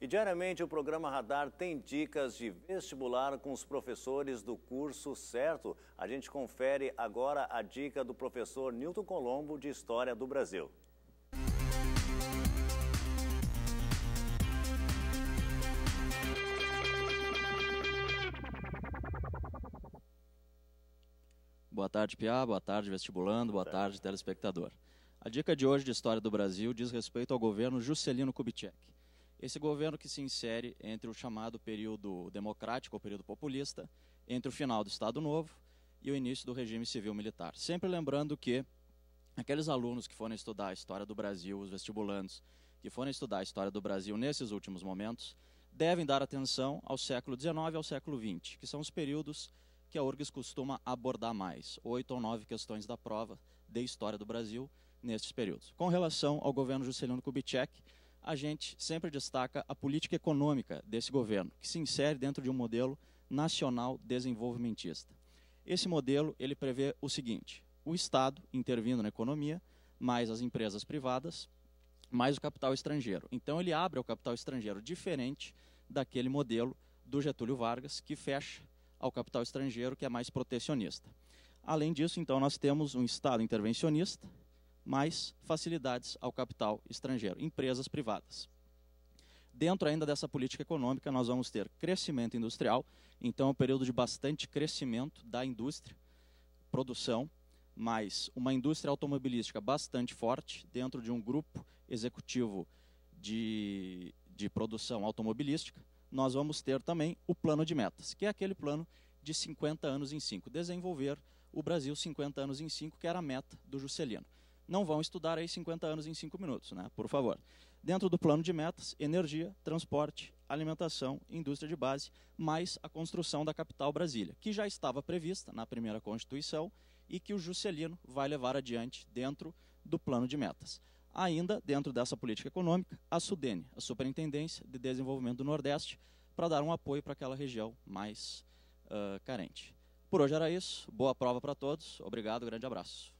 E diariamente o programa Radar tem dicas de vestibular com os professores do curso certo. A gente confere agora a dica do professor Newton Colombo de História do Brasil. Boa tarde, Piá. Boa tarde, vestibulando. Boa tarde, telespectador. A dica de hoje de História do Brasil diz respeito ao governo Juscelino Kubitschek esse governo que se insere entre o chamado período democrático, ou período populista, entre o final do Estado Novo e o início do regime civil-militar. Sempre lembrando que aqueles alunos que foram estudar a história do Brasil, os vestibulandos que foram estudar a história do Brasil nesses últimos momentos, devem dar atenção ao século XIX e ao século XX, que são os períodos que a URGS costuma abordar mais, oito ou nove questões da prova de história do Brasil nesses períodos. Com relação ao governo Juscelino Kubitschek, a gente sempre destaca a política econômica desse governo, que se insere dentro de um modelo nacional desenvolvimentista. Esse modelo ele prevê o seguinte: o Estado intervindo na economia, mais as empresas privadas, mais o capital estrangeiro. Então ele abre ao capital estrangeiro diferente daquele modelo do Getúlio Vargas que fecha ao capital estrangeiro que é mais protecionista. Além disso, então nós temos um Estado intervencionista mais facilidades ao capital estrangeiro, empresas privadas. Dentro ainda dessa política econômica, nós vamos ter crescimento industrial, então é um período de bastante crescimento da indústria, produção, mas uma indústria automobilística bastante forte dentro de um grupo executivo de, de produção automobilística, nós vamos ter também o plano de metas, que é aquele plano de 50 anos em 5, desenvolver o Brasil 50 anos em 5, que era a meta do Juscelino não vão estudar aí 50 anos em 5 minutos, né? por favor. Dentro do plano de metas, energia, transporte, alimentação, indústria de base, mais a construção da capital Brasília, que já estava prevista na primeira Constituição e que o Juscelino vai levar adiante dentro do plano de metas. Ainda dentro dessa política econômica, a SUDENE, a Superintendência de Desenvolvimento do Nordeste, para dar um apoio para aquela região mais uh, carente. Por hoje era isso. Boa prova para todos. Obrigado, grande abraço.